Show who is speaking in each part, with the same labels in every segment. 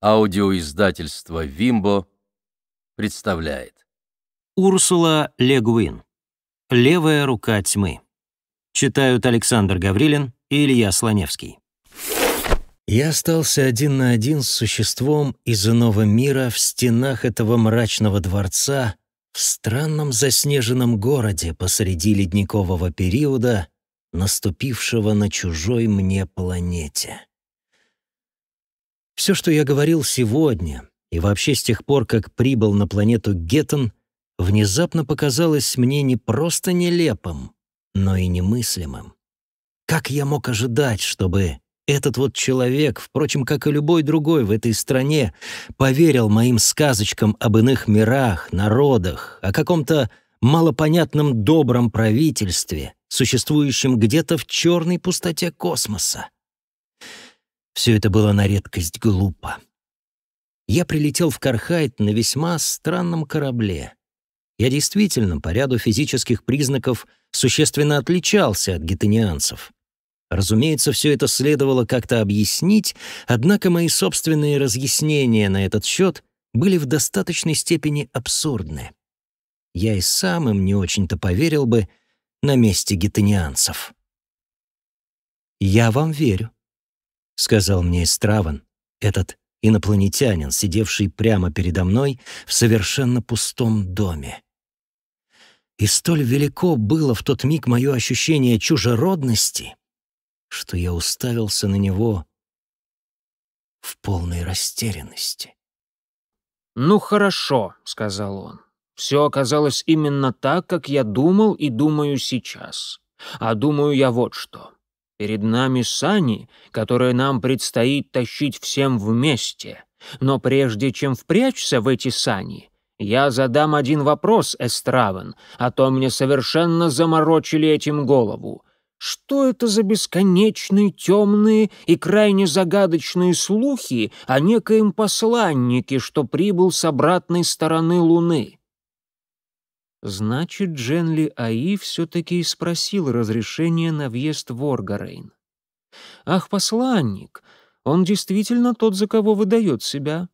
Speaker 1: Аудиоиздательство «Вимбо» представляет. Урсула Легуин. «Левая рука тьмы». Читают Александр Гаврилин и Илья Слоневский. Я остался один на один с существом из иного мира в стенах этого мрачного дворца, в странном заснеженном городе посреди ледникового периода, наступившего на чужой мне планете. Все, что я говорил сегодня, и вообще с тех пор, как прибыл на планету Геттон, внезапно показалось мне не просто нелепым, но и немыслимым. Как я мог ожидать, чтобы этот вот человек, впрочем, как и любой другой в этой стране, поверил моим сказочкам об иных мирах, народах, о каком-то малопонятном добром правительстве, существующем где-то в черной пустоте космоса? Все это было на редкость глупо. Я прилетел в Кархайт на весьма странном корабле. Я действительно по ряду физических признаков существенно отличался от гетанианцев. Разумеется, все это следовало как-то объяснить, однако мои собственные разъяснения на этот счет были в достаточной степени абсурдны. Я и сам им не очень-то поверил бы на месте гетанианцев. «Я вам верю», — сказал мне Страван, этот инопланетянин, сидевший прямо передо мной в совершенно пустом доме. И столь велико было в тот миг мое ощущение чужеродности, что я уставился на него в полной
Speaker 2: растерянности. «Ну хорошо», — сказал он. «Все оказалось именно так, как я думал и думаю сейчас. А думаю я вот что». Перед нами сани, которые нам предстоит тащить всем вместе. Но прежде чем впрячься в эти сани, я задам один вопрос, Эстравен, а то мне совершенно заморочили этим голову. Что это за бесконечные темные и крайне загадочные слухи о некоем посланнике, что прибыл с обратной стороны Луны? Значит, Дженли Аи все-таки спросил разрешение на въезд в Оргарейн. «Ах, посланник, он действительно тот, за кого выдает себя.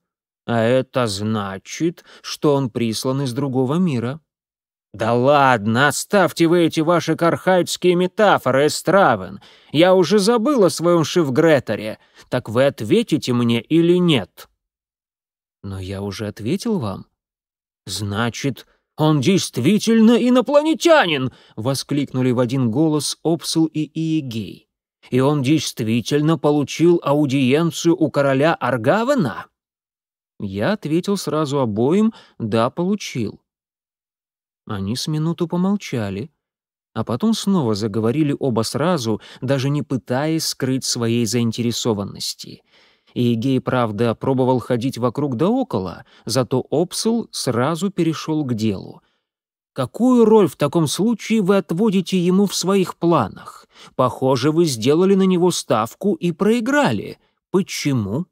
Speaker 2: А это значит, что он прислан из другого мира». «Да ладно, оставьте вы эти ваши кархайдские метафоры, Эстравен. Я уже забыл о своем шифгреторе. Так вы ответите мне или нет?» «Но я уже ответил вам». «Значит, «Он действительно инопланетянин!» — воскликнули в один голос Опсул и Иегей. «И он действительно получил аудиенцию у короля Аргавена?» Я ответил сразу обоим «да, получил». Они с минуту помолчали, а потом снова заговорили оба сразу, даже не пытаясь скрыть своей заинтересованности. И гей, правда, пробовал ходить вокруг да около, зато Опсел сразу перешел к делу. Какую роль в таком случае вы отводите ему в своих планах? Похоже, вы сделали на него ставку и проиграли. Почему?